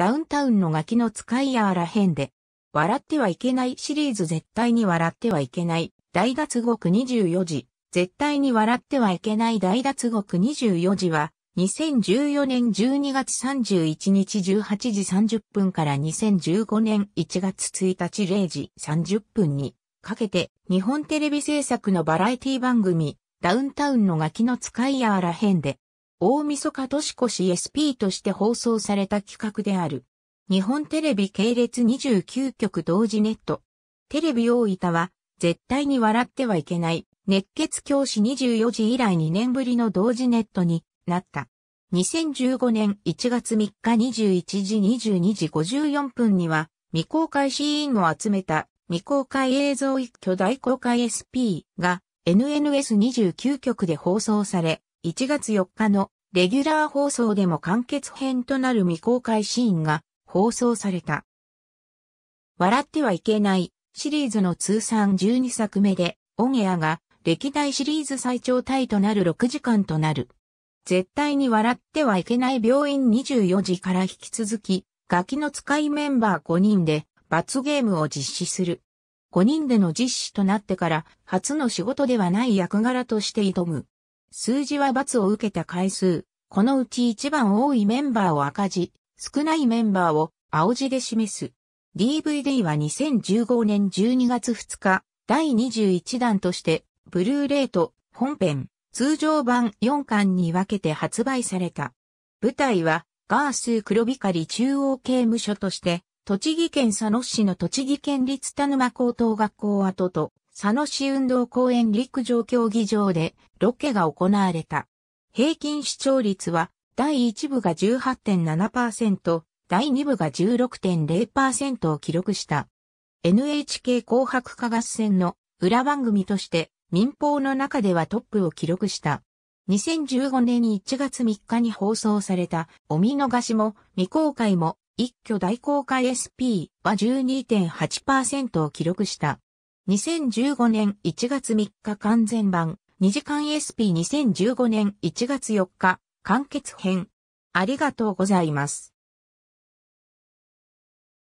ダウンタウンのガキの使いやあらへんで、笑ってはいけないシリーズ絶対に笑ってはいけない、大脱獄24時、絶対に笑ってはいけない大脱獄24時は、2014年12月31日18時30分から2015年1月1日0時30分にかけて日本テレビ制作のバラエティ番組ダウンタウンのガキの使いやあらへんで大晦日年越し SP として放送された企画である。日本テレビ系列29局同時ネット。テレビ大分は、絶対に笑ってはいけない、熱血教師24時以来2年ぶりの同時ネットになった。2015年1月3日21時22時54分には、未公開シーンを集めた未公開映像一挙大公開 SP が NNS29 局で放送され、1月4日のレギュラー放送でも完結編となる未公開シーンが放送された。笑ってはいけないシリーズの通算12作目でオンエアが歴代シリーズ最長タイとなる6時間となる。絶対に笑ってはいけない病院24時から引き続きガキの使いメンバー5人で罰ゲームを実施する。5人での実施となってから初の仕事ではない役柄として挑む。数字は罰を受けた回数。このうち一番多いメンバーを赤字、少ないメンバーを青字で示す。DVD は2015年12月2日、第21弾として、ブルーレイと本編、通常版4巻に分けて発売された。舞台は、ガース黒光中央刑務所として、栃木県佐野市の栃木県立田沼高等学校跡と、佐野市運動公園陸上競技場でロケが行われた。平均視聴率は第1部が18.7%、第2部が16.0%を記録した。NHK 紅白歌合戦の裏番組として民放の中ではトップを記録した。2015年1月3日に放送されたお見逃しも未公開も一挙大公開 SP は12.8%を記録した。2015年1月3日完全版、2時間 SP2015 年1月4日、完結編。ありがとうございます。